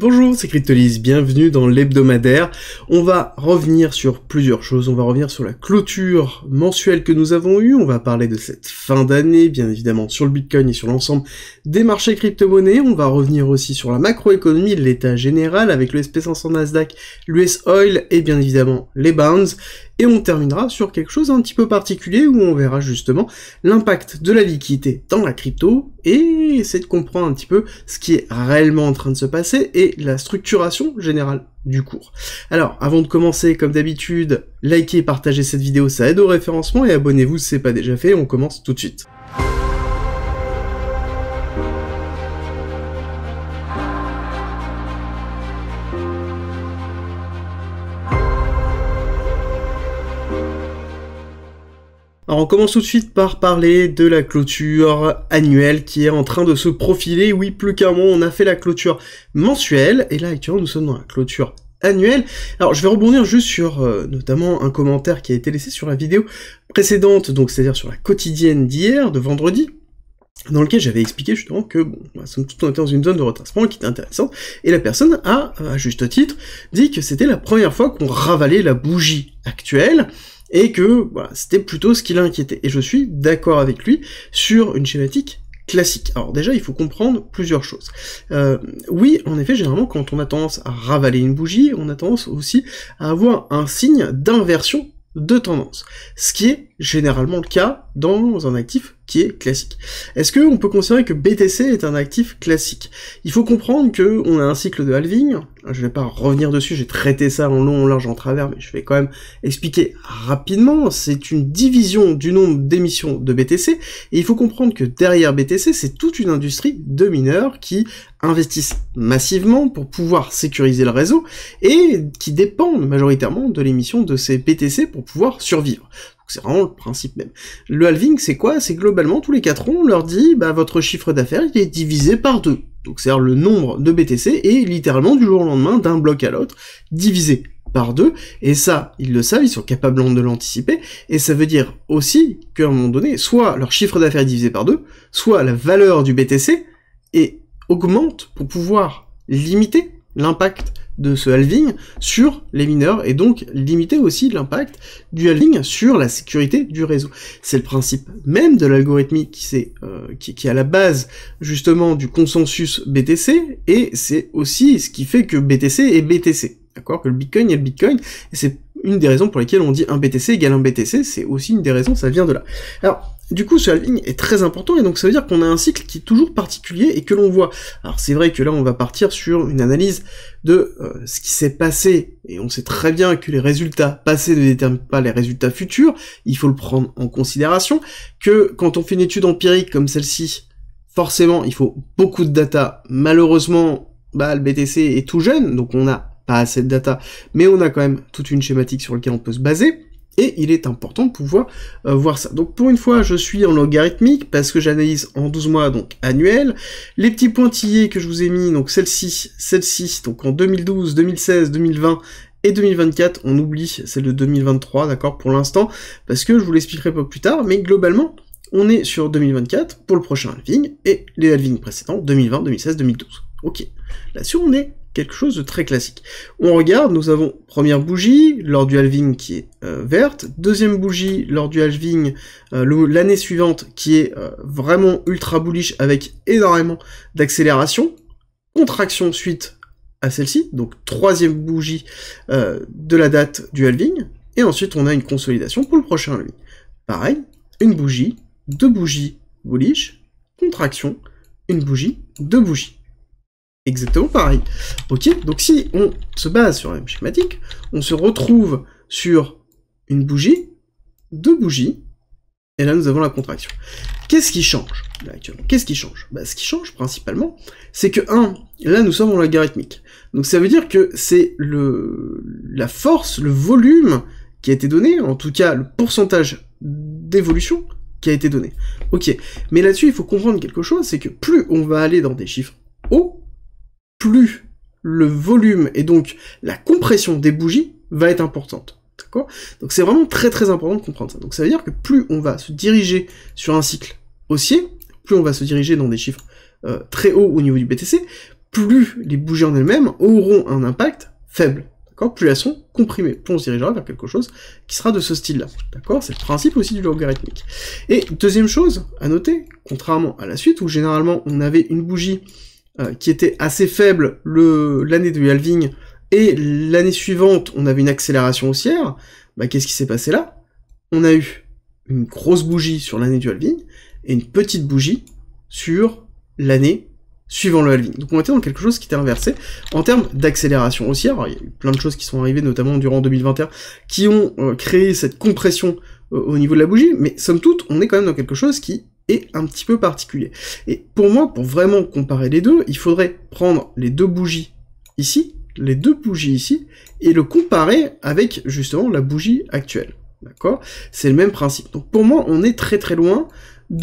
Bonjour, c'est Cryptolis, bienvenue dans l'hebdomadaire. On va revenir sur plusieurs choses, on va revenir sur la clôture mensuelle que nous avons eue, on va parler de cette fin d'année, bien évidemment, sur le Bitcoin et sur l'ensemble des marchés crypto-monnaies, on va revenir aussi sur la macroéconomie, l'état général avec le SP500 Nasdaq, l'US Oil et bien évidemment les bounds, et on terminera sur quelque chose un petit peu particulier où on verra justement l'impact de la liquidité dans la crypto et essayer de comprendre un petit peu ce qui est réellement en train de se passer et la structuration générale du cours. Alors, avant de commencer, comme d'habitude, likez et partagez cette vidéo, ça aide au référencement et abonnez-vous si c'est pas déjà fait, on commence tout de suite. Alors on commence tout de suite par parler de la clôture annuelle qui est en train de se profiler. Oui, plus qu'un mois, on a fait la clôture mensuelle et là actuellement nous sommes dans la clôture annuelle. Alors je vais rebondir juste sur euh, notamment un commentaire qui a été laissé sur la vidéo précédente, donc c'est-à-dire sur la quotidienne d'hier, de vendredi, dans lequel j'avais expliqué justement que, bon, bah, on était dans une zone de retracement qui est intéressante, et la personne a, à juste titre, dit que c'était la première fois qu'on ravalait la bougie actuelle, et que voilà, bah, c'était plutôt ce qui l'inquiétait. Et je suis d'accord avec lui sur une schématique classique. Alors déjà, il faut comprendre plusieurs choses. Euh, oui, en effet, généralement, quand on a tendance à ravaler une bougie, on a tendance aussi à avoir un signe d'inversion de tendance, ce qui est généralement le cas dans un actif est classique. Est-ce qu'on peut considérer que BTC est un actif classique Il faut comprendre que on a un cycle de halving, je vais pas revenir dessus, j'ai traité ça en long, en large, en travers, mais je vais quand même expliquer rapidement, c'est une division du nombre d'émissions de BTC, et il faut comprendre que derrière BTC, c'est toute une industrie de mineurs qui investissent massivement pour pouvoir sécuriser le réseau, et qui dépendent majoritairement de l'émission de ces BTC pour pouvoir survivre. C'est vraiment le principe même. Le halving, c'est quoi C'est globalement, tous les 4 ans, on leur dit, bah, votre chiffre d'affaires, il est divisé par 2. Donc, c'est-à-dire le nombre de BTC est littéralement du jour au lendemain, d'un bloc à l'autre, divisé par deux, et ça, ils le savent, ils sont capables de l'anticiper, et ça veut dire aussi qu'à un moment donné, soit leur chiffre d'affaires est divisé par deux, soit la valeur du BTC et augmente pour pouvoir limiter l'impact de ce halving sur les mineurs et donc limiter aussi l'impact du halving sur la sécurité du réseau. C'est le principe même de l'algorithmique euh, qui, est, qui, à la base justement du consensus BTC et c'est aussi ce qui fait que BTC est BTC. D'accord Que le Bitcoin est le Bitcoin et c'est une des raisons pour lesquelles on dit un BTC égale un BTC, c'est aussi une des raisons, ça vient de là. Alors, du coup, ce ligne est très important et donc ça veut dire qu'on a un cycle qui est toujours particulier et que l'on voit. Alors c'est vrai que là, on va partir sur une analyse de euh, ce qui s'est passé et on sait très bien que les résultats passés ne déterminent pas les résultats futurs. Il faut le prendre en considération que quand on fait une étude empirique comme celle-ci, forcément, il faut beaucoup de data. Malheureusement, bah, le BTC est tout jeune, donc on n'a pas assez de data, mais on a quand même toute une schématique sur laquelle on peut se baser. Et il est important de pouvoir euh, voir ça. Donc pour une fois, je suis en logarithmique parce que j'analyse en 12 mois, donc annuel. Les petits pointillés que je vous ai mis, donc celle-ci, celle-ci, donc en 2012, 2016, 2020 et 2024, on oublie celle de 2023, d'accord, pour l'instant, parce que je vous l'expliquerai pas plus tard, mais globalement, on est sur 2024 pour le prochain halving et les halvings précédents, 2020, 2016, 2012. Ok, là-dessus on est quelque chose de très classique. On regarde, nous avons première bougie, lors du halving qui est euh, verte, deuxième bougie, lors du halving euh, l'année suivante qui est euh, vraiment ultra bullish avec énormément d'accélération, contraction suite à celle-ci, donc troisième bougie de la date du halving, et ensuite on a une consolidation pour le prochain halving. Pareil, une bougie, deux bougies bullish, contraction, une bougie, deux bougies exactement pareil. Ok, donc si on se base sur la même schématique, on se retrouve sur une bougie, deux bougies, et là nous avons la contraction. Qu'est-ce qui change là actuellement Qu'est-ce qui change bah, Ce qui change principalement, c'est que 1, là nous sommes en logarithmique. Donc ça veut dire que c'est le la force, le volume qui a été donné, en tout cas le pourcentage d'évolution qui a été donné. Ok, mais là-dessus il faut comprendre quelque chose, c'est que plus on va aller dans des chiffres hauts, plus le volume et donc la compression des bougies va être importante. D'accord Donc c'est vraiment très très important de comprendre ça. Donc ça veut dire que plus on va se diriger sur un cycle haussier, plus on va se diriger dans des chiffres euh, très hauts au niveau du BTC, plus les bougies en elles-mêmes auront un impact faible. D'accord Plus elles sont comprimées, plus on se dirigera vers quelque chose qui sera de ce style-là. D'accord C'est le principe aussi du logarithmique. Et deuxième chose à noter, contrairement à la suite où généralement on avait une bougie euh, qui était assez faible l'année du halving, et l'année suivante, on avait une accélération haussière, bah, qu'est-ce qui s'est passé là On a eu une grosse bougie sur l'année du halving, et une petite bougie sur l'année suivant le halving. Donc on était dans quelque chose qui était inversé en termes d'accélération haussière. il y a eu plein de choses qui sont arrivées, notamment durant 2021, qui ont euh, créé cette compression euh, au niveau de la bougie, mais somme toute, on est quand même dans quelque chose qui est un petit peu particulier. Et pour moi, pour vraiment comparer les deux, il faudrait prendre les deux bougies ici, les deux bougies ici, et le comparer avec justement la bougie actuelle. D'accord C'est le même principe. Donc pour moi, on est très très loin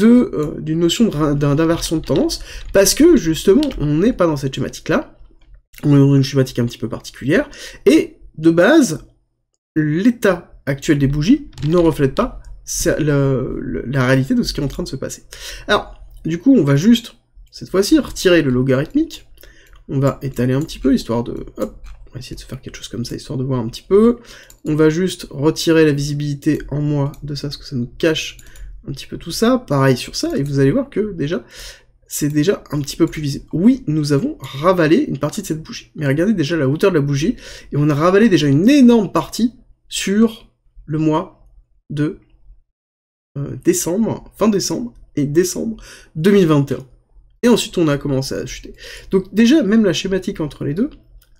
euh, d'une notion d'inversion de tendance, parce que justement, on n'est pas dans cette schématique-là. On est dans une schématique un petit peu particulière, et de base, l'état actuel des bougies ne reflète pas la réalité de ce qui est en train de se passer. Alors, du coup, on va juste, cette fois-ci, retirer le logarithmique. On va étaler un petit peu, histoire de... Hop, on va essayer de se faire quelque chose comme ça, histoire de voir un petit peu. On va juste retirer la visibilité en moi de ça, parce que ça nous cache un petit peu tout ça. Pareil sur ça, et vous allez voir que, déjà, c'est déjà un petit peu plus visible. Oui, nous avons ravalé une partie de cette bougie. Mais regardez déjà la hauteur de la bougie, et on a ravalé déjà une énorme partie sur le mois de euh, décembre, fin décembre et décembre 2021. Et ensuite, on a commencé à chuter. Donc déjà, même la schématique entre les deux,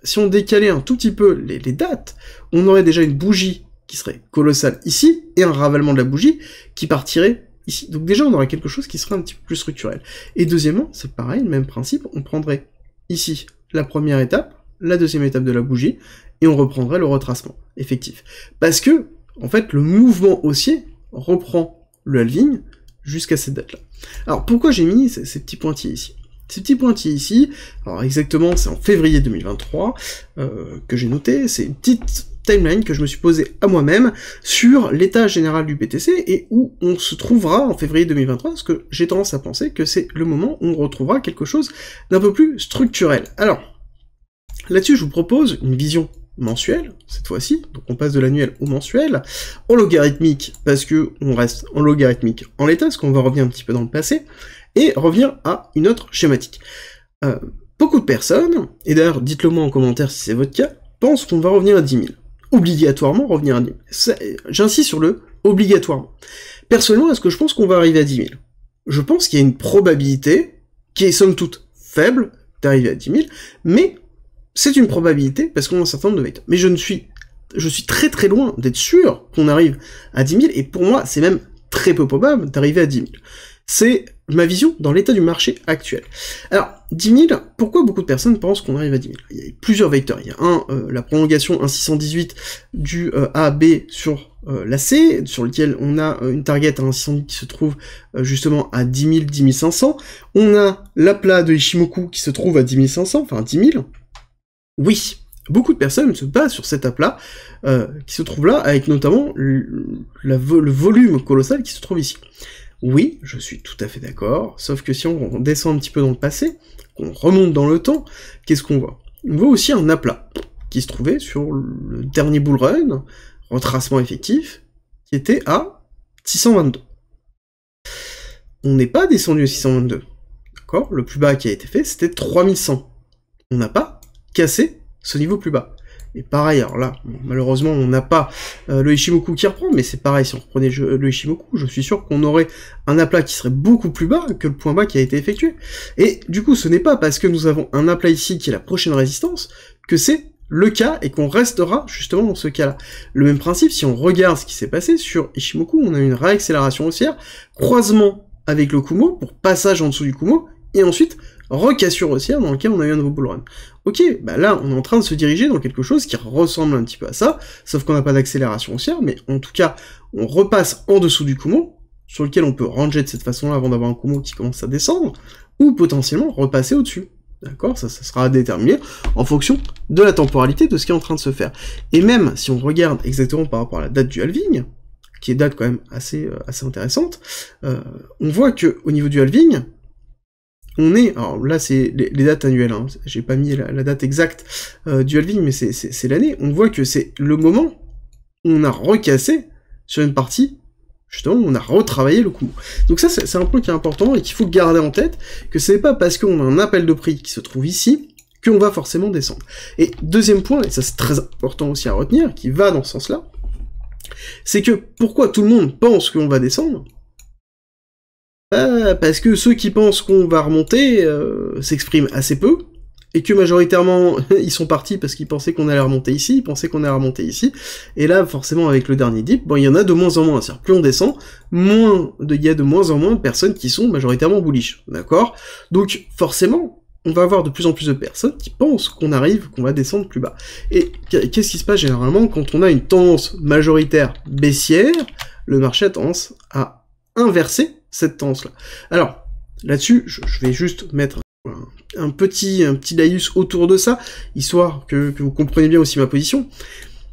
si on décalait un tout petit peu les, dates, on aurait déjà une bougie qui serait colossale ici, et un ravalement de la bougie qui partirait ici. Donc déjà, on aurait quelque chose qui serait un petit peu plus structurel. Et deuxièmement, c'est pareil, le même principe, on prendrait ici la première étape, la deuxième étape de la bougie, et on reprendrait le retracement effectif. Parce que, en fait, le mouvement haussier reprend le halving jusqu'à cette date-là. Alors pourquoi j'ai mis ces, petits pointillés ici Ces petits pointillés ici, alors exactement c'est en février 2023 euh, que j'ai noté, c'est une petite timeline que je me suis posée à moi-même sur l'état général du BTC et où on se trouvera en février 2023, parce que j'ai tendance à penser que c'est le moment où on retrouvera quelque chose d'un peu plus structurel. Alors, là-dessus je vous propose une vision mensuel cette fois-ci, donc on passe de l'annuel au mensuel, en logarithmique parce que on reste en logarithmique en l'état, parce qu'on va revenir un petit peu dans le passé, et revenir à une autre schématique. Euh, beaucoup de personnes, et d'ailleurs dites-le moi en commentaire si c'est votre cas, pensent qu'on va revenir à 10 000. Obligatoirement revenir à 10 000. J'insiste sur le obligatoirement. Personnellement, est-ce que je pense qu'on va arriver à 10 000 Je pense qu'il y a une probabilité, qui est somme toute faible, d'arriver à 10 000, mais c'est une probabilité parce qu'on a un certain nombre de vecteurs. Mais je ne suis, je suis très très loin d'être sûr qu'on arrive à 10 000, et pour moi, c'est même très peu probable d'arriver à 10 000. C'est ma vision dans l'état du marché actuel. Alors, 10 000, pourquoi beaucoup de personnes pensent qu'on arrive à 10 000 Il y a plusieurs vecteurs. Il y a un, euh, la prolongation 1618 du à euh, AB sur euh, la C, sur lequel on a une target à 1618 qui se trouve justement à 10 000, 10 500. On a l'aplat de Ishimoku qui se trouve à 10 500, enfin à 10 000. Oui, beaucoup de personnes se basent sur cet aplat euh, qui se trouve là, avec notamment le, volume colossal qui se trouve ici. Oui, je suis tout à fait d'accord, sauf que si on descend un petit peu dans le passé, qu'on remonte dans le temps, qu'est-ce qu'on voit On voit aussi un aplat qui se trouvait sur le dernier bull run, retracement effectif, qui était à 622. On n'est pas descendu à 622, d'accord Le plus bas qui a été fait, c'était 3100. On n'a pas casser ce niveau plus bas. Et pareil, alors là, malheureusement, on n'a pas euh, le Ishimoku qui reprend, mais c'est pareil, si on reprenait le Ishimoku, je suis sûr qu'on aurait un aplat qui serait beaucoup plus bas que le point bas qui a été effectué. Et du coup, ce n'est pas parce que nous avons un aplat ici qui est la prochaine résistance que c'est le cas et qu'on restera justement dans ce cas-là. Le même principe, si on regarde ce qui s'est passé sur Ishimoku, on a une réaccélération haussière, croisement avec le Kumo pour passage en dessous du Kumo, et ensuite recassure haussière hein, dans lequel on a eu un nouveau bullrun. Ok, bah là on est en train de se diriger dans quelque chose qui ressemble un petit peu à ça, sauf qu'on n'a pas d'accélération haussière, mais en tout cas on repasse en dessous du Kumo, sur lequel on peut ranger de cette façon-là avant d'avoir un Kumo qui commence à descendre, ou potentiellement repasser au-dessus. D'accord ça, ça sera à déterminer en fonction de la temporalité de ce qui est en train de se faire. Et même si on regarde exactement par rapport à la date du halving, qui est date quand même assez, euh, assez intéressante, euh, on voit que au niveau du halving, on est, alors là c'est les, dates annuelles, hein. j'ai pas mis la, date exacte euh, du halving, mais c'est l'année, on voit que c'est le moment où on a recassé sur une partie, justement, on a retravaillé le coup. Donc ça c'est un point qui est important et qu'il faut garder en tête, que c'est pas parce qu'on a un appel de prix qui se trouve ici, qu'on va forcément descendre. Et deuxième point, et ça c'est très important aussi à retenir, qui va dans ce sens-là, c'est que pourquoi tout le monde pense qu'on va descendre, bah, parce que ceux qui pensent qu'on va remonter euh, s'expriment assez peu, et que majoritairement ils sont partis parce qu'ils pensaient qu'on allait remonter ici, ils pensaient qu'on allait remonter ici, et là forcément avec le dernier dip, bon il y en a de moins en moins, c'est-à-dire plus on descend, moins de, il y a de moins en moins de personnes qui sont majoritairement bullish, d'accord Donc forcément, on va avoir de plus en plus de personnes qui pensent qu'on arrive, qu'on va descendre plus bas. Et qu'est-ce qui se passe généralement quand on a une tendance majoritaire baissière, le marché a tendance à inverser cette tendance-là. Alors, là-dessus, je, vais juste mettre un, petit, un petit laïus autour de ça, histoire que, vous compreniez bien aussi ma position.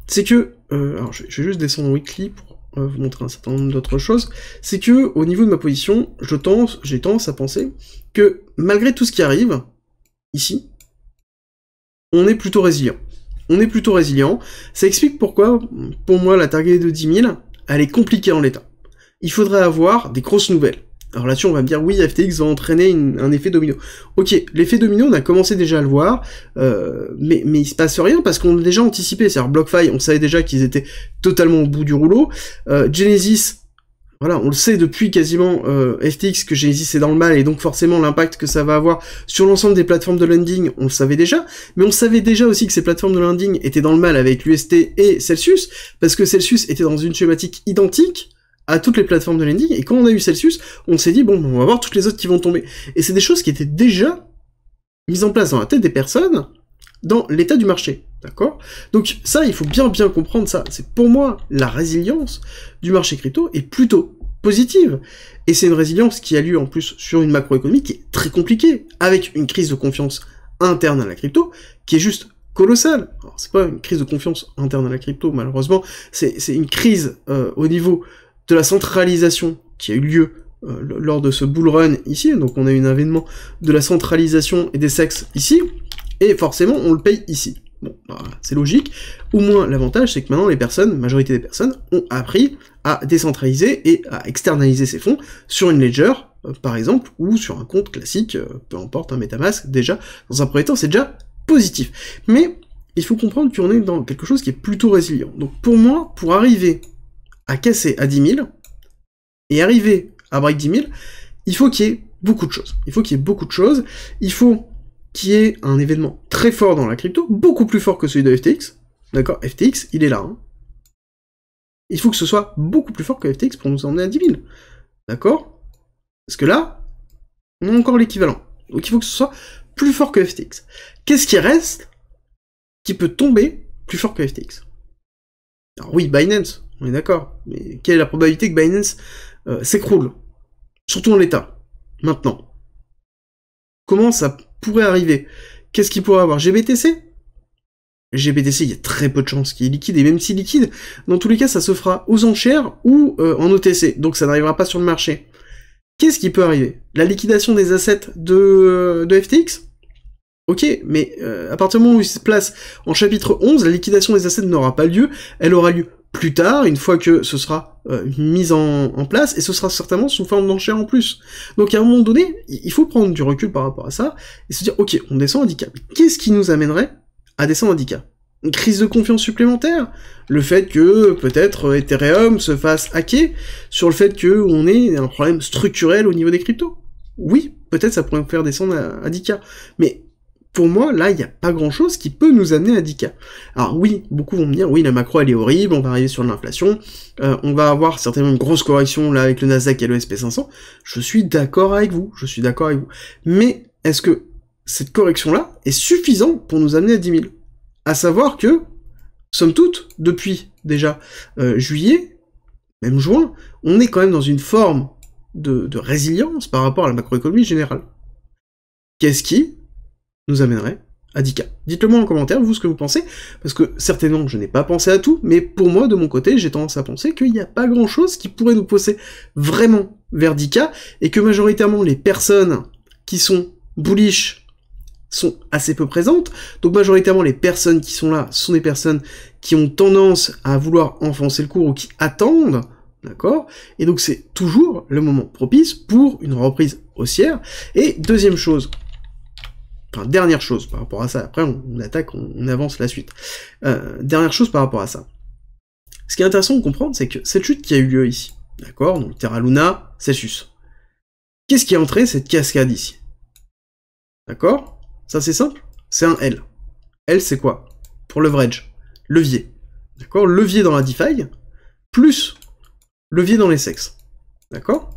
C'est que, euh, alors je, vais juste descendre en weekly pour euh, vous montrer un certain nombre d'autres choses. C'est que, au niveau de ma position, je j'ai tendance à penser que malgré tout ce qui arrive, ici, on est plutôt résilient. On est plutôt résilient. Ça explique pourquoi, pour moi, la target de 10 000, elle est compliquée en l'état il faudrait avoir des grosses nouvelles. Alors là-dessus, on va me dire, oui, FTX va entraîner un effet domino. Ok, l'effet domino, on a commencé déjà à le voir, euh, mais, mais il se passe rien parce qu'on a déjà anticipé. C'est-à-dire, BlockFi, on savait déjà qu'ils étaient totalement au bout du rouleau. Euh, Genesis, voilà, on le sait depuis quasiment euh, FTX que Genesis est dans le mal et donc forcément l'impact que ça va avoir sur l'ensemble des plateformes de lending, on le savait déjà, mais on savait déjà aussi que ces plateformes de lending étaient dans le mal avec l'UST et Celsius, parce que Celsius était dans une schématique identique, à toutes les plateformes de lending. Et quand on a eu Celsius, on s'est dit, bon, on va voir toutes les autres qui vont tomber. Et c'est des choses qui étaient déjà mises en place dans la tête des personnes dans l'état du marché. D'accord Donc ça, il faut bien bien comprendre ça. C'est pour moi la résilience du marché crypto est plutôt positive. Et c'est une résilience qui a lieu en plus sur une macroéconomie qui est très compliquée, avec une crise de confiance interne à la crypto qui est juste colossale. Alors c'est pas une crise de confiance interne à la crypto, malheureusement, c'est une crise euh, au niveau de la centralisation qui a eu lieu euh, lors de ce bull run ici, donc on a eu un événement de la centralisation et des sexes ici, et forcément on le paye ici. Bon, bah, c'est logique. Au moins, l'avantage, c'est que maintenant, les personnes, majorité des personnes, ont appris à décentraliser et à externaliser ces fonds sur une ledger, euh, par exemple, ou sur un compte classique, euh, peu importe, un Metamask, déjà, dans un premier temps, c'est déjà positif. Mais il faut comprendre qu'on est dans quelque chose qui est plutôt résilient. Donc pour moi, pour arriver à casser à 10 000 et arriver à break 10 000, il faut qu'il y ait beaucoup de choses. Il faut qu'il y ait beaucoup de choses. Il faut qu'il y ait un événement très fort dans la crypto, beaucoup plus fort que celui de FTX. D'accord FTX, il est là. Hein. Il faut que ce soit beaucoup plus fort que FTX pour nous emmener à 10 000. D'accord Parce que là, on a encore l'équivalent. Donc il faut que ce soit plus fort que FTX. Qu'est-ce qui reste qui peut tomber plus fort que FTX Alors oui, Binance, on est d'accord. Mais quelle est la probabilité que Binance euh, s'écroule Surtout en l'état. Maintenant. Comment ça pourrait arriver Qu'est-ce qu'il pourrait avoir GBTC GBTC, il y a très peu de chances qu'il est liquide, et même si liquide, dans tous les cas, ça se fera aux enchères ou euh, en OTC, donc ça n'arrivera pas sur le marché. Qu'est-ce qui peut arriver La liquidation des assets de, euh, FTX Ok, mais à partir du moment où il se place en chapitre 11, la liquidation des assets n'aura pas lieu, elle aura lieu plus tard, une fois que ce sera euh, mis en, place, et ce sera certainement sous forme d'enchère en plus. Donc à un moment donné, il faut prendre du recul par rapport à ça, et se dire, ok, on descend handicap. Qu'est-ce qui nous amènerait à descendre 10K une crise de confiance supplémentaire, le fait que peut-être euh, Ethereum se fasse hacker, sur le fait qu'on ait un problème structurel au niveau des cryptos. Oui, peut-être ça pourrait faire descendre à, à 10K, mais pour moi, là, il n'y a pas grand-chose qui peut nous amener à 10K. Alors oui, beaucoup vont me dire, oui, la macro, elle est horrible, on va arriver sur l'inflation, euh, on va avoir certainement une grosse correction là avec le Nasdaq et le SP500. Je suis d'accord avec vous, je suis d'accord avec vous. Mais est-ce que cette correction-là est suffisante pour nous amener à 10 000 À savoir que, somme toute, depuis déjà euh, juillet, même juin, on est quand même dans une forme de résilience par rapport à la macroéconomie générale. Qu'est-ce qui nous amènerait à 10K. Dites-le moi en commentaire, vous, ce que vous pensez, parce que certainement, je n'ai pas pensé à tout, mais pour moi, de mon côté, j'ai tendance à penser qu'il n'y a pas grand-chose qui pourrait nous pousser vraiment vers 10K, et que majoritairement, les personnes qui sont bullish sont assez peu présentes. Donc majoritairement les personnes qui sont là sont des personnes qui ont tendance à vouloir enfoncer le cours ou qui attendent, d'accord Et donc c'est toujours le moment propice pour une reprise haussière. Et deuxième chose dernière chose par rapport à ça, après on, attaque, on, avance la suite. Euh, dernière chose par rapport à ça. Ce qui est intéressant de comprendre, c'est que cette chute qui a eu lieu ici, d'accord, donc Terra Luna, Celsius. Qu'est-ce qui est entré cette cascade ici D'accord Ça c'est simple, c'est un L. L c'est quoi Pour leverage, levier. D'accord Levier dans la DeFi, plus levier dans les sexes. D'accord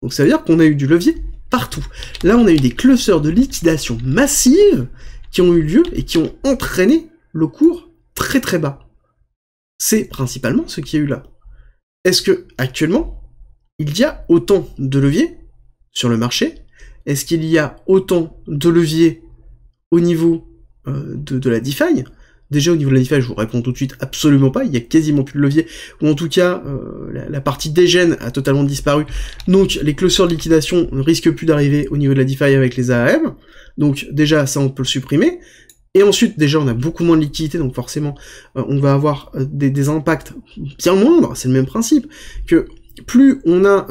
Donc ça veut dire qu'on a eu du levier partout. Là, on a eu des clusters de liquidation massives qui ont eu lieu et qui ont entraîné le cours très très bas. C'est principalement ce qui y a eu là. Est-ce que actuellement, il y a autant de leviers sur le marché Est-ce qu'il y a autant de leviers au niveau euh, de, de la DeFi Déjà au niveau de la DeFi, je vous réponds tout de suite, absolument pas, il y a quasiment plus de levier, ou en tout cas, euh, la, partie des gènes a totalement disparu. Donc les clusters de liquidation ne risquent plus d'arriver au niveau de la DeFi avec les AAM, donc déjà ça on peut le supprimer. Et ensuite, déjà, on a beaucoup moins de liquidité, donc forcément, euh, on va avoir euh, des, impacts bien moindres, c'est le même principe, que plus on a,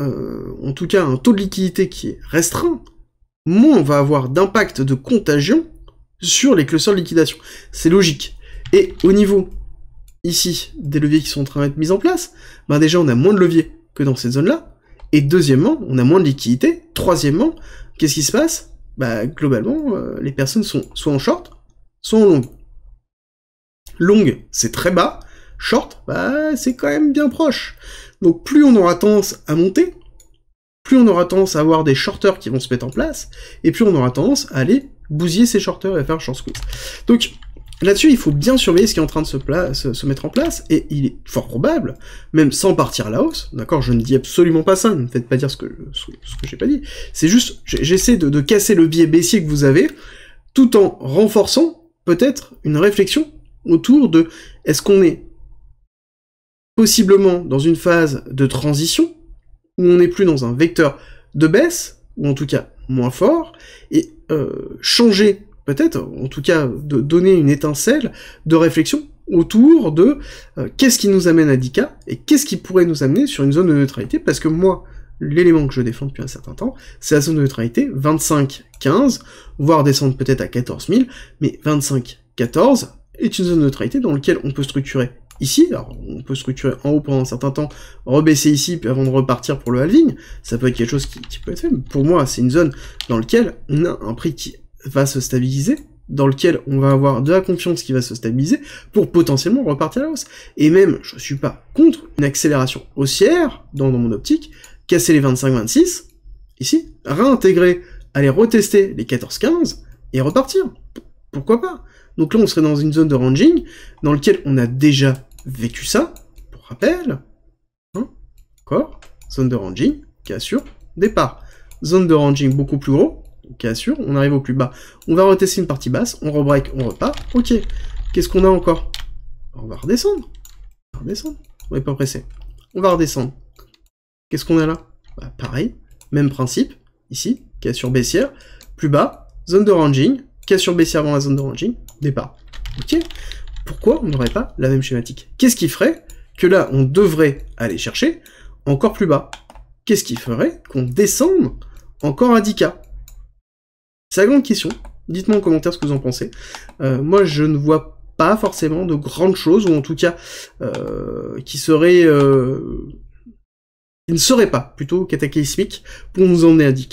en tout cas, un taux de liquidité qui est restreint, moins on va avoir d'impact de contagion sur les clusters de liquidation. C'est logique. Et au niveau ici des leviers qui sont en train d'être mis en place, ben déjà on a moins de leviers que dans cette zone-là. Et deuxièmement, on a moins de liquidités. Troisièmement, qu'est-ce qui se passe bah, globalement, euh, les personnes sont soit en short, soit en longue. Longue, c'est très bas. Short, bah, c'est quand même bien proche. Donc plus on aura tendance à monter, plus on aura tendance à avoir des shorters qui vont se mettre en place, et plus on aura tendance à aller bousiller ces shorters et faire short squeeze. Donc Là-dessus, il faut bien surveiller ce qui est en train de se, mettre en place, et il est fort probable, même sans partir à la hausse, d'accord, je ne dis absolument pas ça, ne me faites pas dire ce que, j'ai pas dit, c'est juste, j'essaie de, casser le biais baissier que vous avez, tout en renforçant peut-être une réflexion autour de est-ce qu'on est possiblement dans une phase de transition, où on n'est plus dans un vecteur de baisse, ou en tout cas moins fort, et euh, changer peut-être, en tout cas, de donner une étincelle de réflexion autour de euh, qu'est-ce qui nous amène à 10K, et qu'est-ce qui pourrait nous amener sur une zone de neutralité, parce que moi, l'élément que je défends depuis un certain temps, c'est la zone de neutralité 25, 15, voire descendre peut-être à 14 000, mais 25, 14 est une zone de neutralité dans laquelle on peut structurer ici, alors on peut structurer en haut pendant un certain temps, rebaisser ici, puis avant de repartir pour le halving, ça peut être quelque chose qui, peut être fait, pour moi c'est une zone dans laquelle on a un prix qui est va se stabiliser, dans lequel on va avoir de la confiance qui va se stabiliser pour potentiellement repartir à la hausse. Et même, je suis pas contre une accélération haussière dans, mon optique, casser les 25-26, ici, réintégrer, aller retester les 14-15 et repartir. pourquoi pas Donc là, on serait dans une zone de ranging dans laquelle on a déjà vécu ça, pour rappel. quoi hein, Encore, zone de ranging qui assure départ. Zone de ranging beaucoup plus haut, on arrive au plus bas. On va retester une partie basse, on rebreak, on repart. Ok, qu'est-ce qu'on a encore On va redescendre. On va redescendre. On n'est pas pressé. On va redescendre. Qu'est-ce qu'on a là bah, Pareil, même principe, ici, cassure baissière, plus bas, zone de ranging, cassure baissière avant la zone de ranging, départ. Ok Pourquoi on n'aurait pas la même schématique Qu'est-ce qui ferait que là, on devrait aller chercher encore plus bas Qu'est-ce qui ferait qu'on descende encore à 10K c'est la grande question. Dites-moi en commentaire ce que vous en pensez. Euh, moi, je ne vois pas forcément de grandes choses, ou en tout cas, euh, qui seraient... Euh, qui ne seraient pas, plutôt cataclysmiques, pour nous emmener à 10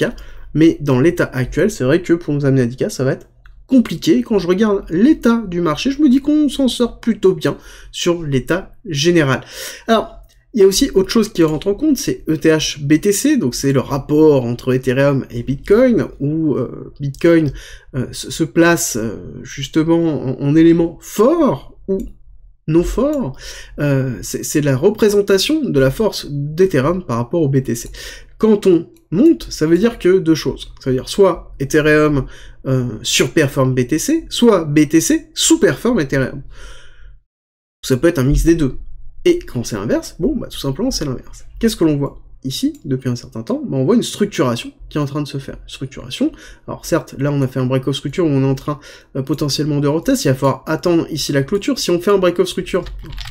Mais dans l'état actuel, c'est vrai que pour nous emmener à 10K, ça va être compliqué. Quand je regarde l'état du marché, je me dis qu'on s'en sort plutôt bien sur l'état général. Alors, il y a aussi autre chose qui rentre en compte, c'est ETH-BTC, donc c'est le rapport entre Ethereum et Bitcoin, où euh, Bitcoin euh, se place euh, justement en, élément fort ou non fort. c'est la représentation de la force d'Ethereum par rapport au BTC. Quand on monte, ça veut dire que deux choses. Ça veut dire soit Ethereum surperforme BTC, soit BTC sous-performe Ethereum. Ça peut être un mix des deux. Et quand c'est inverse, bon, bah, tout simplement, c'est l'inverse. Qu'est-ce que l'on voit ici, depuis un certain temps, bah, on voit une structuration qui est en train de se faire. Structuration, alors certes, là on a fait un break-off structure où on est en train euh, potentiellement de retest, il va falloir attendre ici la clôture. Si on fait un break-off structure,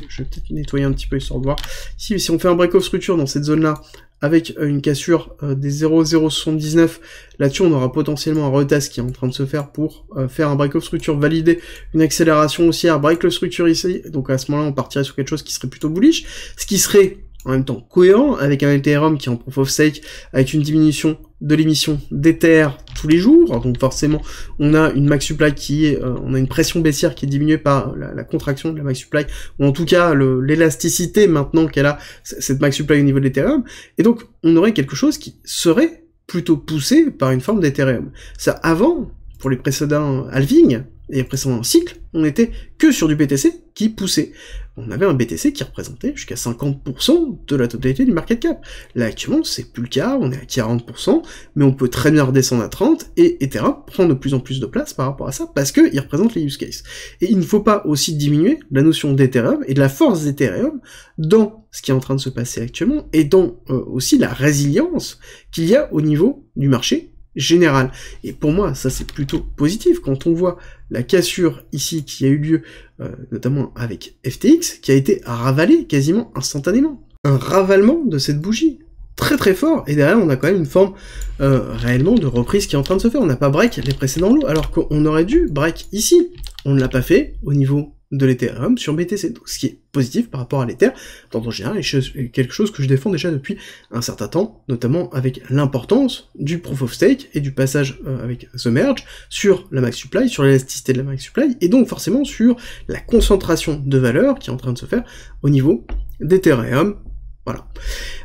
je vais peut-être nettoyer un petit peu histoire de voir, si, si on fait un break-off structure dans cette zone-là, avec euh, une cassure euh, des 0,079. Là-dessus, on aura potentiellement un retest qui est en train de se faire pour euh, faire un break of structure validé, une accélération haussière, break le structure ici. Donc à ce moment-là, on partirait sur quelque chose qui serait plutôt bullish, ce qui serait en même temps cohérent avec un ethereum qui est en proof of stake, avec une diminution de l'émission d'Ether tous les jours. Donc forcément, on a une max supply qui est, euh, on a une pression baissière qui est diminuée par la, contraction de la max supply, ou en tout cas l'élasticité maintenant qu'elle a, cette max supply au niveau de l'Ethereum. Et donc, on aurait quelque chose qui serait plutôt poussé par une forme d'Ethereum. Ça, avant, pour les précédents halving et les précédents cycles, on était que sur du PTC qui poussait on avait un BTC qui représentait jusqu'à 50% de la totalité du market cap. Là actuellement, c'est plus le cas, on est à 40%, mais on peut très bien redescendre à 30 et Ethereum prend de plus en plus de place par rapport à ça parce qu'il représente les use cases. Et il ne faut pas aussi diminuer la notion d'Ethereum et de la force d'Ethereum dans ce qui est en train de se passer actuellement et dans euh, aussi la résilience qu'il y a au niveau du marché général, Et pour moi, ça c'est plutôt positif quand on voit la cassure ici qui a eu lieu, euh, notamment avec FTX, qui a été ravalée quasiment instantanément. Un ravalement de cette bougie très très fort, et derrière on a quand même une forme euh, réellement de reprise qui est en train de se faire. On n'a pas break les précédents lots, alors qu'on aurait dû break ici. On ne l'a pas fait au niveau de l'Ethereum sur BTC, ce qui est positif par rapport à l'Ether, le général, et quelque chose que je défends déjà depuis un certain temps, notamment avec l'importance du Proof of Stake et du passage euh, avec The Merge sur la Max Supply, sur l'élasticité de la Max Supply, et donc forcément sur la concentration de valeur qui est en train de se faire au niveau d'Ethereum. Voilà.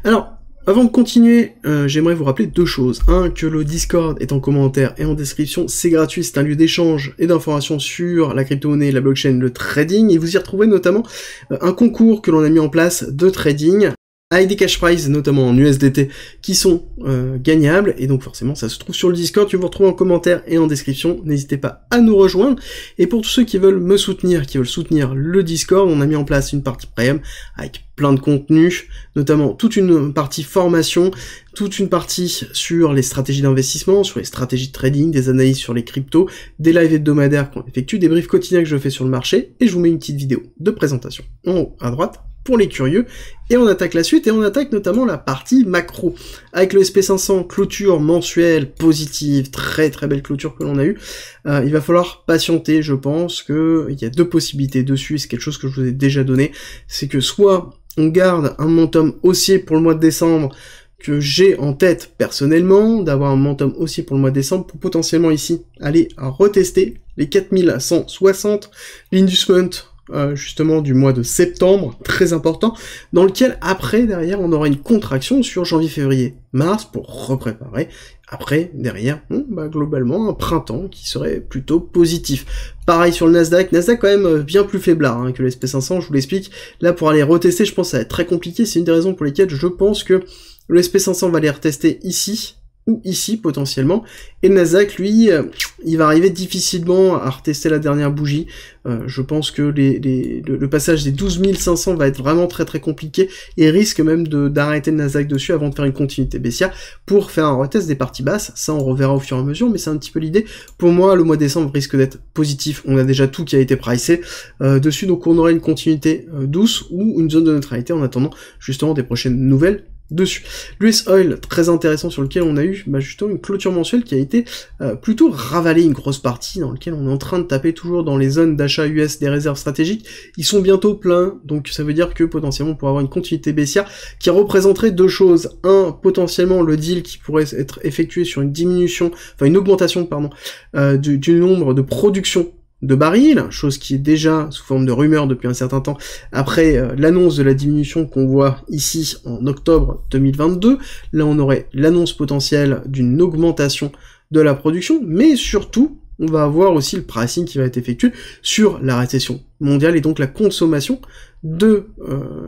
Alors, avant de continuer, euh, j'aimerais vous rappeler deux choses. Un, que le Discord est en commentaire et en description, c'est gratuit, c'est un lieu d'échange et d'information sur la crypto-monnaie, la blockchain, le trading, et vous y retrouvez notamment euh, un concours que l'on a mis en place de trading avec des cash prizes, notamment en USDT, qui sont euh, gagnables. Et donc forcément, ça se trouve sur le Discord. Tu vous retrouves en commentaire et en description. N'hésitez pas à nous rejoindre. Et pour tous ceux qui veulent me soutenir, qui veulent soutenir le Discord, on a mis en place une partie premium avec plein de contenu, notamment toute une partie formation, toute une partie sur les stratégies d'investissement, sur les stratégies de trading, des analyses sur les cryptos, des lives hebdomadaires qu'on effectue, des briefs quotidiens que je fais sur le marché, et je vous mets une petite vidéo de présentation en haut à droite pour les curieux. Et on attaque la suite et on attaque notamment la partie macro. Avec le SP500, clôture mensuelle positive, très très belle clôture que l'on a eue. Euh, il va falloir patienter, je pense que il y a deux possibilités dessus. C'est quelque chose que je vous ai déjà donné. C'est que soit on garde un momentum haussier pour le mois de décembre que j'ai en tête personnellement, d'avoir un momentum haussier pour le mois de décembre, pour potentiellement ici aller retester les 4160, l'Indusment euh, justement du mois de septembre, très important, dans lequel après, derrière, on aura une contraction sur janvier, février, mars pour repréparer. Après, derrière, hmm, bah, globalement, un printemps qui serait plutôt positif. Pareil sur le Nasdaq, Nasdaq quand même euh, bien plus faiblard hein, que lsp 500 je vous l'explique. Là, pour aller retester, je pense que ça va être très compliqué, c'est une des raisons pour lesquelles je pense que lsp 500 va aller retester ici, ou ici potentiellement. Et Nasdaq, lui, euh, il va arriver difficilement à retester la dernière bougie. Euh, je pense que les, le, passage des 12 500 va être vraiment très très compliqué et risque même d'arrêter le Nasdaq dessus avant de faire une continuité baissière pour faire un retest des parties basses. Ça, on reverra au fur et à mesure, mais c'est un petit peu l'idée. Pour moi, le mois de décembre risque d'être positif. On a déjà tout qui a été pricé euh, dessus, donc on aurait une continuité douce ou une zone de neutralité en attendant justement des prochaines nouvelles dessus. Louis Oil, très intéressant, sur lequel on a eu bah, justement une clôture mensuelle qui a été euh, plutôt ravalée une grosse partie, dans lequel on est en train de taper toujours dans les zones d'achat US des réserves stratégiques. Ils sont bientôt pleins, donc ça veut dire que potentiellement on pourrait avoir une continuité baissière qui représenterait deux choses. Un, potentiellement le deal qui pourrait être effectué sur une diminution, enfin une augmentation, pardon, euh, du, du nombre de productions de barils, chose qui est déjà sous forme de rumeur depuis un certain temps, après euh, l'annonce de la diminution qu'on voit ici en octobre 2022. Là, on aurait l'annonce potentielle d'une augmentation de la production, mais surtout on va avoir aussi le pricing qui va être effectué sur la récession mondiale et donc la consommation de, euh,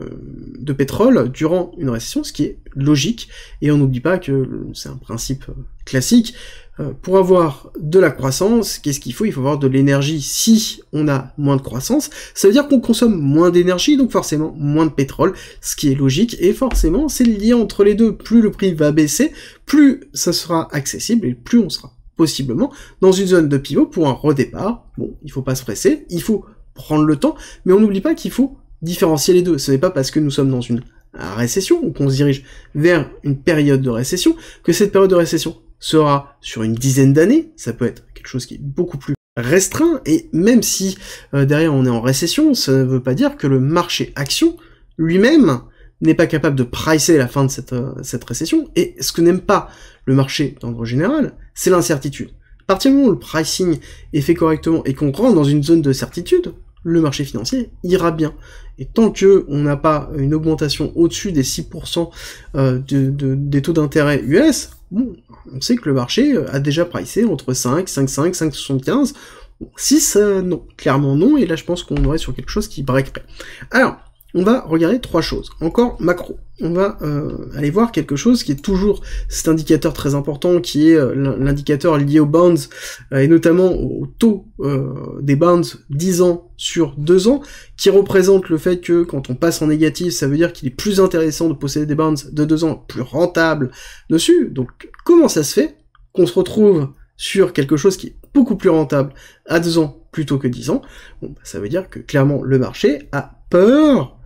de pétrole durant une récession, ce qui est logique. Et on n'oublie pas que c'est un principe euh, classique. Euh, pour avoir de la croissance, qu'est-ce qu'il faut Il faut avoir de l'énergie. Si on a moins de croissance, ça veut dire qu'on consomme moins d'énergie, donc forcément moins de pétrole, ce qui est logique. Et forcément, c'est le lien entre les deux. Plus le prix va baisser, plus ça sera accessible et plus on sera possiblement dans une zone de pivot pour un redépart. Bon, il faut pas se presser, il faut prendre le temps, mais on n'oublie pas qu'il faut différencier les deux. Ce n'est pas parce que nous sommes dans une récession ou qu'on se dirige vers une période de récession que cette période de récession sera sur une dizaine d'années. Ça peut être quelque chose qui est beaucoup plus restreint et même si euh, derrière on est en récession, ça ne veut pas dire que le marché action lui-même n'est pas capable de pricer la fin de cette, euh, cette récession, et ce que n'aime pas le marché d'ordre général, c'est l'incertitude. À partir du moment où le pricing est fait correctement et qu'on rentre dans une zone de certitude, le marché financier ira bien. Et tant que on n'a pas une augmentation au-dessus des 6% euh, de, des taux d'intérêt US, on sait que le marché euh, a déjà pricé entre 5, 5,5, 5,75. 6, non, clairement non, et là je pense qu'on aurait sur quelque chose qui breakerait. Alors, on va regarder trois choses. Encore macro. On va euh, aller voir quelque chose qui est toujours cet indicateur très important, qui est euh, l'indicateur lié aux bounds, euh, et notamment au taux des bounds 10 ans sur 2 ans, qui représente le fait que quand on passe en négatif, ça veut dire qu'il est plus intéressant de posséder des bounds de 2 ans, plus rentables dessus. Donc comment ça se fait qu'on se retrouve sur quelque chose qui est beaucoup plus rentable à 2 ans plutôt que 10 ans, bon, bah, ça veut dire que clairement le marché a peur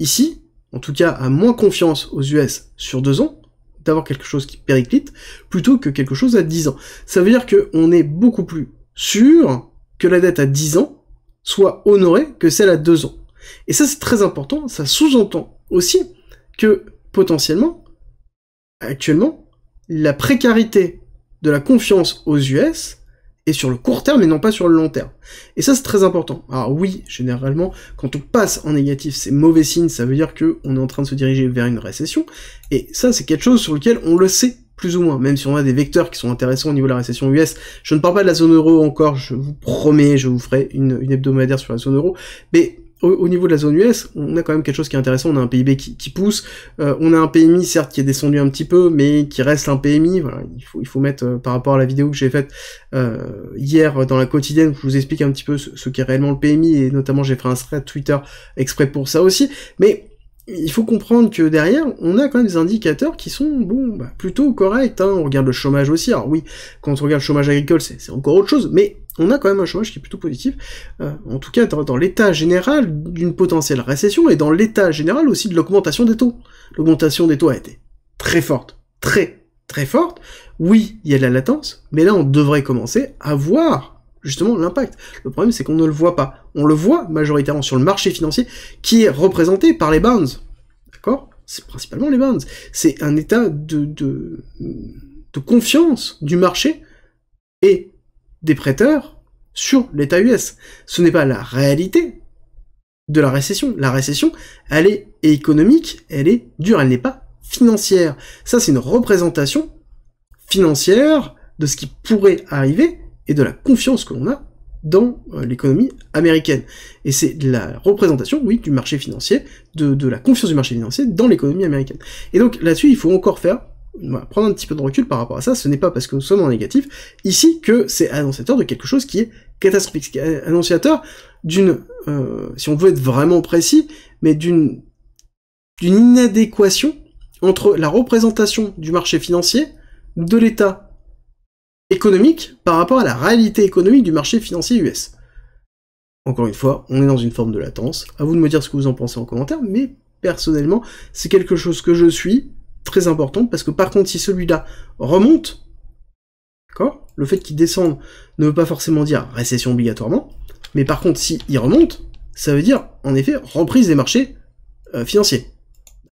ici, en tout cas à moins confiance aux US sur deux ans, d'avoir quelque chose qui périclite, plutôt que quelque chose à 10 ans. Ça veut dire qu'on est beaucoup plus sûr que la dette à 10 ans soit honorée que celle à 2 ans. Et ça c'est très important, ça sous-entend aussi que potentiellement, actuellement, la précarité de la confiance aux US et sur le court terme et non pas sur le long terme. Et ça c'est très important. Alors oui, généralement, quand on passe en négatif, c'est mauvais signe, ça veut dire que on est en train de se diriger vers une récession, et ça c'est quelque chose sur lequel on le sait plus ou moins, même si on a des vecteurs qui sont intéressants au niveau de la récession US. Je ne parle pas de la zone euro encore, je vous promets, je vous ferai une, une hebdomadaire sur la zone euro, mais au, niveau de la zone US, on a quand même quelque chose qui est intéressant, on a un PIB qui, pousse, euh, on a un PMI certes qui est descendu un petit peu, mais qui reste un PMI, il faut, il faut mettre euh, par rapport à la vidéo que j'ai faite euh, hier dans la quotidienne, où je vous explique un petit peu ce, qu'est réellement le PMI, et notamment j'ai fait un thread Twitter exprès pour ça aussi, mais il faut comprendre que derrière, on a quand même des indicateurs qui sont bon, bah, plutôt corrects. Hein. On regarde le chômage aussi. Alors oui, quand on regarde le chômage agricole, c'est encore autre chose. Mais on a quand même un chômage qui est plutôt positif, euh, en tout cas dans, l'état général d'une potentielle récession et dans l'état général aussi de l'augmentation des taux. L'augmentation des taux a été très forte, très très forte. Oui, il y a de la latence, mais là on devrait commencer à voir justement l'impact. Le problème c'est qu'on ne le voit pas. On le voit majoritairement sur le marché financier qui est représenté par les bonds. D'accord C'est principalement les bonds. C'est un état de, de confiance du marché et des prêteurs sur l'État US. Ce n'est pas la réalité de la récession. La récession, elle est économique, elle est dure, elle n'est pas financière. Ça, c'est une représentation financière de ce qui pourrait arriver et de la confiance que l'on a dans euh, l'économie américaine. Et c'est la représentation, oui, du marché financier, de, de, la confiance du marché financier dans l'économie américaine. Et donc là-dessus, il faut encore faire va bah, prendre un petit peu de recul par rapport à ça, ce n'est pas parce que nous sommes en négatif ici que c'est annonciateur de quelque chose qui est catastrophique, annonciateur d'une, euh, si on veut être vraiment précis, mais d'une d'une inadéquation entre la représentation du marché financier, de l'État économique par rapport à la réalité économique du marché financier US. Encore une fois, on est dans une forme de latence. À vous de me dire ce que vous en pensez en commentaire, mais personnellement, c'est quelque chose que je suis très importante, parce que par contre, si celui-là remonte, Le fait qu'il descende ne veut pas forcément dire récession obligatoirement, mais par contre, s'il il remonte, ça veut dire, en effet, reprise des marchés euh, financiers.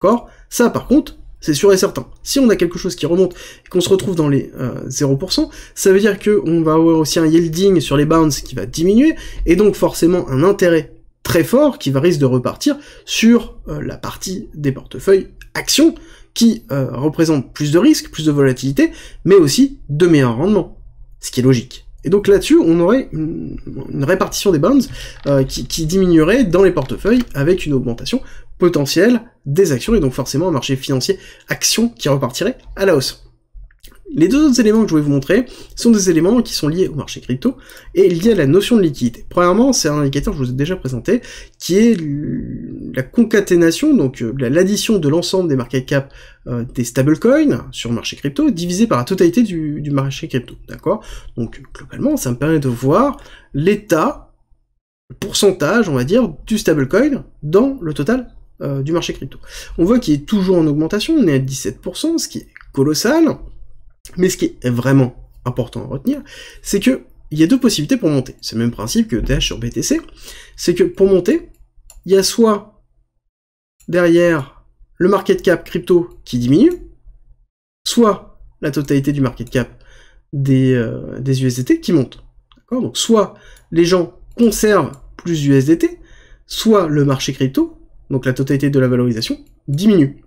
D'accord Ça, par contre, c'est sûr et certain. Si on a quelque chose qui remonte et qu'on se retrouve dans les 0%, euh, ça veut dire qu'on va avoir aussi un yielding sur les bounds qui va diminuer, et donc forcément un intérêt très fort qui va risque de repartir sur euh, la partie des portefeuilles actions, qui euh, représente plus de risques, plus de volatilité, mais aussi de meilleurs rendements, ce qui est logique. Et donc là-dessus, on aurait une, répartition des bonds euh, qui, qui, diminuerait dans les portefeuilles avec une augmentation potentielle des actions et donc forcément un marché financier action qui repartirait à la hausse. Les deux autres éléments que je voulais vous montrer sont des éléments qui sont liés au marché crypto et liés à la notion de liquidité. Premièrement, c'est un indicateur que je vous ai déjà présenté, qui est la concaténation, donc euh, l'addition de l'ensemble des market cap euh, des stablecoins sur le marché crypto, divisé par la totalité du, marché crypto. D'accord Donc globalement, ça me permet de voir l'état, le pourcentage, on va dire, du stablecoin dans le total euh, du marché crypto. On voit qu'il est toujours en augmentation, on est à 17%, ce qui est colossal. Mais ce qui est vraiment important à retenir, c'est que il y a deux possibilités pour monter. C'est le même principe que Dash sur BTC. C'est que pour monter, il y a soit derrière le market cap crypto qui diminue, soit la totalité du market cap des, euh, des USDT qui monte. Donc soit les gens conservent plus USDT, soit le marché crypto, donc la totalité de la valorisation, diminue.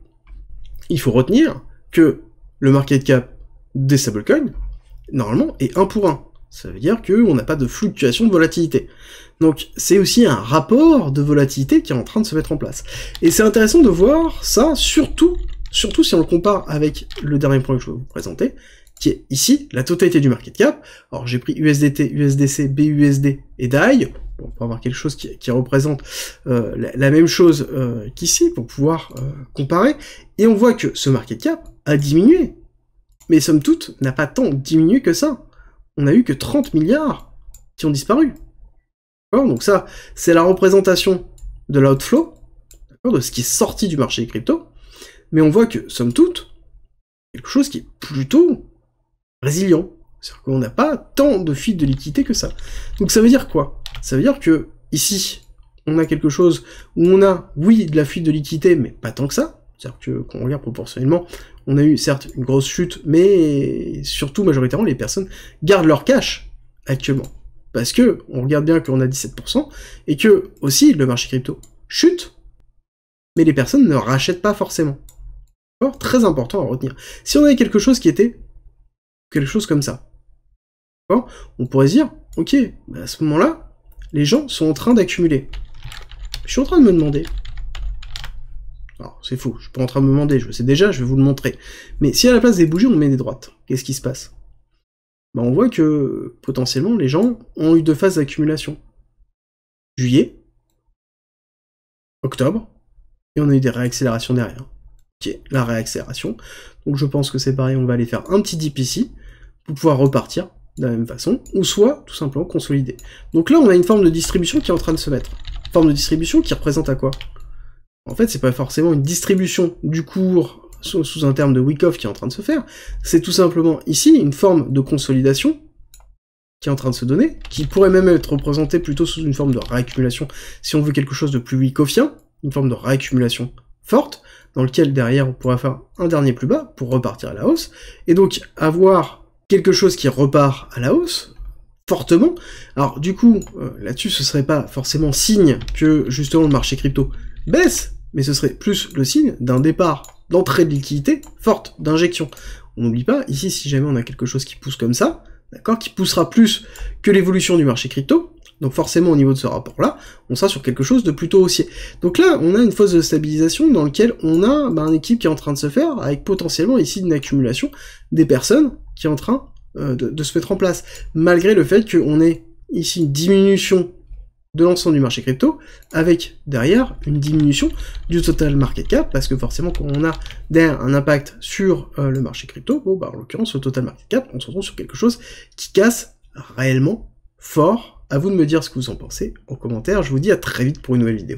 Il faut retenir que le market cap des stablecoins, normalement, et un pour un Ça veut dire qu'on n'a pas de fluctuation de volatilité. Donc c'est aussi un rapport de volatilité qui est en train de se mettre en place. Et c'est intéressant de voir ça, surtout, surtout si on le compare avec le dernier point que je vais vous présenter, qui est ici la totalité du market cap. Alors j'ai pris USDT, USDC, BUSD et DAI, pour avoir quelque chose qui, représente euh, la, même chose euh, qu'ici, pour pouvoir euh, comparer. Et on voit que ce market cap a diminué mais somme toute, n'a pas tant diminué que ça. On a eu que 30 milliards qui ont disparu. Donc ça, c'est la représentation de l'outflow, de ce qui est sorti du marché crypto. mais on voit que, somme toute, quelque chose qui est plutôt résilient. C'est-à-dire qu'on n'a pas tant de fuite de liquidité que ça. Donc ça veut dire quoi Ça veut dire que, ici, on a quelque chose où on a, oui, de la fuite de liquidité, mais pas tant que ça, c'est-à-dire que quand on regarde proportionnellement, on a eu certes une grosse chute, mais surtout majoritairement les personnes gardent leur cash actuellement. Parce que on regarde bien qu'on a 17%, et que aussi le marché crypto chute, mais les personnes ne rachètent pas forcément. très important à retenir. Si on avait quelque chose qui était quelque chose comme ça, on pourrait se dire, ok, bah, à ce moment-là, les gens sont en train d'accumuler. Je suis en train de me demander, c'est fou, je suis pas en train de me demander, je sais déjà, je vais vous le montrer. Mais si à la place des bougies, on met des droites, qu'est-ce qui se passe bah, On voit que, potentiellement, les gens ont eu deux phases d'accumulation. Juillet, octobre, et on a eu des réaccélérations derrière. Ok, la réaccélération. Donc je pense que c'est pareil, on va aller faire un petit dip ici, pour pouvoir repartir de la même façon, ou soit, tout simplement, consolider. Donc là, on a une forme de distribution qui est en train de se mettre. Forme de distribution qui représente à quoi en fait, c'est pas forcément une distribution du cours sous, un terme de week-off qui est en train de se faire, c'est tout simplement ici une forme de consolidation qui est en train de se donner, qui pourrait même être représentée plutôt sous une forme de réaccumulation, si on veut quelque chose de plus week-offien, une forme de réaccumulation forte, dans lequel derrière on pourrait faire un dernier plus bas pour repartir à la hausse, et donc avoir quelque chose qui repart à la hausse, fortement. Alors du coup, euh, là-dessus, ce serait pas forcément signe que justement le marché crypto baisse, mais ce serait plus le signe d'un départ d'entrée de liquidité forte, d'injection. On n'oublie pas, ici, si jamais on a quelque chose qui pousse comme ça, d'accord, qui poussera plus que l'évolution du marché crypto, donc forcément au niveau de ce rapport-là, on sera sur quelque chose de plutôt haussier. Donc là, on a une phase de stabilisation dans laquelle on a un ben, une équipe qui est en train de se faire, avec potentiellement ici une accumulation des personnes qui est en train euh, de, de, se mettre en place, malgré le fait qu'on ait ici une diminution de l'ensemble du marché crypto, avec derrière une diminution du total market cap, parce que forcément quand on a derrière un impact sur euh, le marché crypto, bon bah en l'occurrence le total market cap, on se retrouve sur quelque chose qui casse réellement fort. À vous de me dire ce que vous en pensez en commentaire. Je vous dis à très vite pour une nouvelle vidéo.